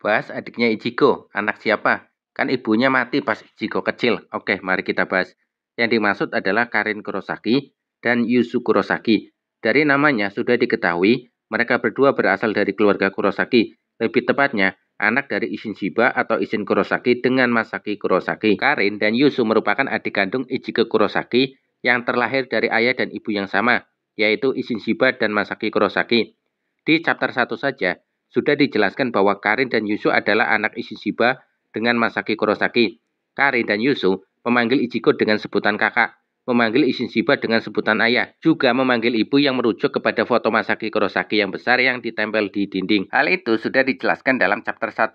Bahas adiknya Ichigo, anak siapa? Kan ibunya mati pas Ichigo kecil. Oke, mari kita bahas. Yang dimaksud adalah Karin Kurosaki dan Yusu Kurosaki. Dari namanya sudah diketahui, mereka berdua berasal dari keluarga Kurosaki. Lebih tepatnya, anak dari Isin Shiba atau Isin Kurosaki dengan Masaki Kurosaki. Karin dan Yusu merupakan adik kandung Ichigo Kurosaki yang terlahir dari ayah dan ibu yang sama, yaitu Isin Shiba dan Masaki Kurosaki. Di chapter 1 saja, sudah dijelaskan bahwa Karin dan Yusu adalah anak Ishishiba dengan Masaki Kurosaki. Karin dan Yusu memanggil Ichigo dengan sebutan kakak, memanggil Ishishiba dengan sebutan ayah, juga memanggil ibu yang merujuk kepada foto Masaki Kurosaki yang besar yang ditempel di dinding. Hal itu sudah dijelaskan dalam chapter 1.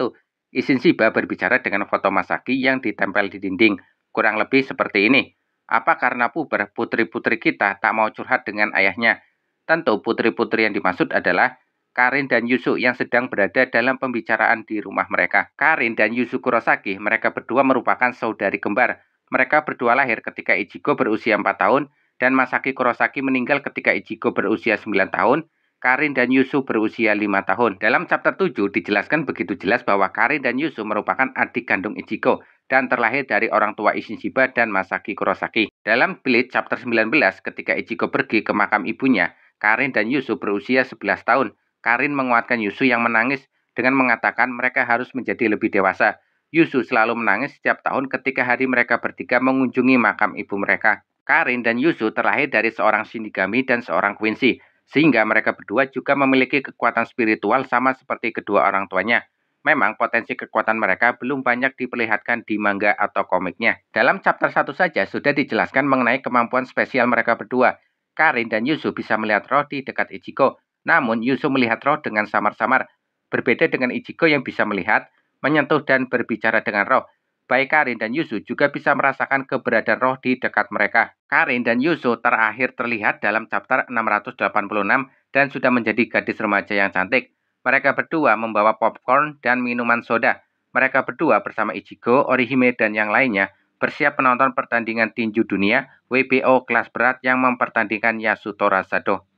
Ishishiba berbicara dengan foto Masaki yang ditempel di dinding, kurang lebih seperti ini. Apa karena puber putri-putri kita tak mau curhat dengan ayahnya? Tentu putri-putri yang dimaksud adalah Karin dan Yusu yang sedang berada dalam pembicaraan di rumah mereka. Karin dan Yusu Kurosaki, mereka berdua merupakan saudari kembar. Mereka berdua lahir ketika Ichigo berusia 4 tahun dan Masaki Kurosaki meninggal ketika Ichigo berusia 9 tahun. Karin dan Yusu berusia 5 tahun. Dalam chapter 7 dijelaskan begitu jelas bahwa Karin dan Yusu merupakan adik kandung Ichigo dan terlahir dari orang tua Ishinshiba dan Masaki Kurosaki. Dalam Bleach chapter 19 ketika Ichigo pergi ke makam ibunya, Karin dan Yusu berusia 11 tahun. Karin menguatkan Yusu yang menangis dengan mengatakan mereka harus menjadi lebih dewasa. Yusu selalu menangis setiap tahun ketika hari mereka bertiga mengunjungi makam ibu mereka. Karin dan Yusu terlahir dari seorang Shinigami dan seorang Quincy, sehingga mereka berdua juga memiliki kekuatan spiritual sama seperti kedua orang tuanya. Memang potensi kekuatan mereka belum banyak diperlihatkan di manga atau komiknya. Dalam chapter 1 saja sudah dijelaskan mengenai kemampuan spesial mereka berdua. Karin dan Yusu bisa melihat roh di dekat Ichigo, namun, Yusuf melihat roh dengan samar-samar, berbeda dengan Ichigo yang bisa melihat, menyentuh, dan berbicara dengan roh. Baik Karin dan Yusuf juga bisa merasakan keberadaan roh di dekat mereka. Karin dan Yusuf terakhir terlihat dalam chapter 686 dan sudah menjadi gadis remaja yang cantik. Mereka berdua membawa popcorn dan minuman soda. Mereka berdua bersama Ichigo, Orihime, dan yang lainnya bersiap menonton pertandingan tinju dunia WBO kelas berat yang mempertandingkan Yasutora Sado.